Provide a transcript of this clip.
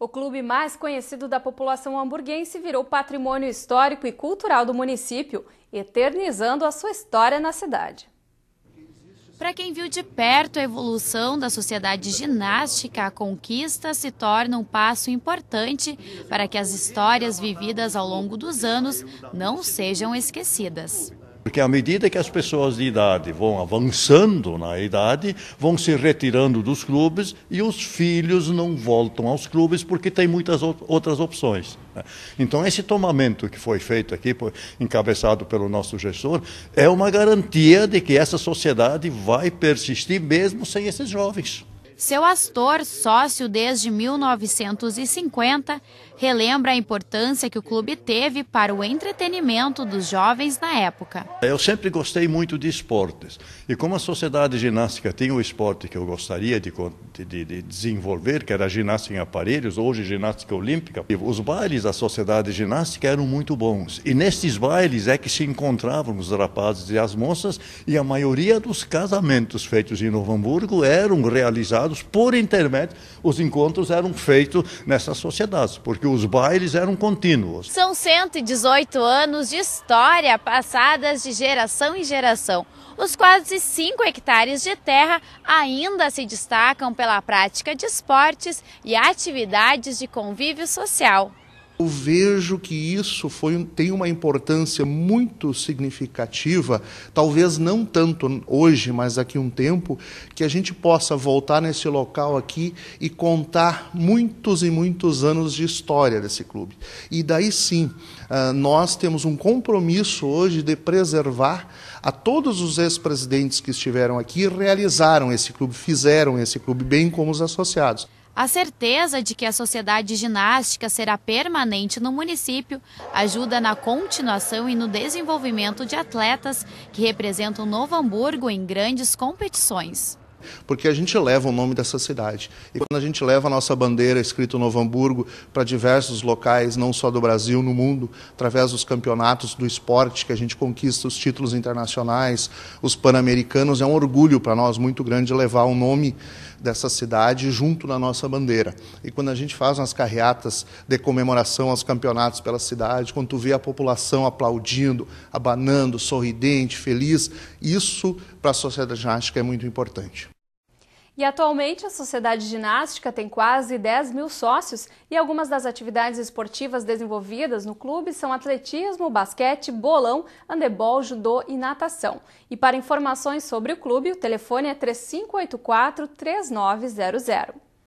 O clube mais conhecido da população hamburguense virou patrimônio histórico e cultural do município, eternizando a sua história na cidade. Para quem viu de perto a evolução da sociedade ginástica, a conquista se torna um passo importante para que as histórias vividas ao longo dos anos não sejam esquecidas. Porque à medida que as pessoas de idade vão avançando na idade, vão se retirando dos clubes e os filhos não voltam aos clubes porque tem muitas outras opções. Né? Então, esse tomamento que foi feito aqui, encabeçado pelo nosso gestor, é uma garantia de que essa sociedade vai persistir mesmo sem esses jovens. Seu Astor, sócio desde 1950, relembra a importância que o clube teve para o entretenimento dos jovens na época. Eu sempre gostei muito de esportes. E como a Sociedade Ginástica tinha o esporte que eu gostaria de, de, de desenvolver, que era a ginástica em aparelhos, hoje ginástica olímpica, os bailes da Sociedade Ginástica eram muito bons. E nesses bailes é que se encontravam os rapazes e as moças, e a maioria dos casamentos feitos em Novo Hamburgo eram realizados organizados por intermédio os encontros eram feitos nessas sociedades, porque os bailes eram contínuos. São 118 anos de história passadas de geração em geração. Os quase 5 hectares de terra ainda se destacam pela prática de esportes e atividades de convívio social eu vejo que isso foi, tem uma importância muito significativa, talvez não tanto hoje, mas daqui a um tempo, que a gente possa voltar nesse local aqui e contar muitos e muitos anos de história desse clube. E daí sim, ah, nós temos um compromisso hoje de preservar a todos os ex-presidentes que estiveram aqui e realizaram esse clube, fizeram esse clube, bem como os associados. A certeza de que a sociedade ginástica será permanente no município ajuda na continuação e no desenvolvimento de atletas que representam Novo Hamburgo em grandes competições. Porque a gente leva o nome dessa cidade. E quando a gente leva a nossa bandeira escrito Novo Hamburgo para diversos locais, não só do Brasil, no mundo, através dos campeonatos do esporte que a gente conquista os títulos internacionais, os pan-americanos, é um orgulho para nós muito grande levar o nome dessa cidade junto na nossa bandeira. E quando a gente faz umas carreatas de comemoração aos campeonatos pela cidade, quando tu vê a população aplaudindo, abanando, sorridente, feliz, isso para a sociedade ginástica é muito importante. E atualmente a Sociedade Ginástica tem quase 10 mil sócios e algumas das atividades esportivas desenvolvidas no clube são atletismo, basquete, bolão, handebol, judô e natação. E para informações sobre o clube, o telefone é 3584 3900.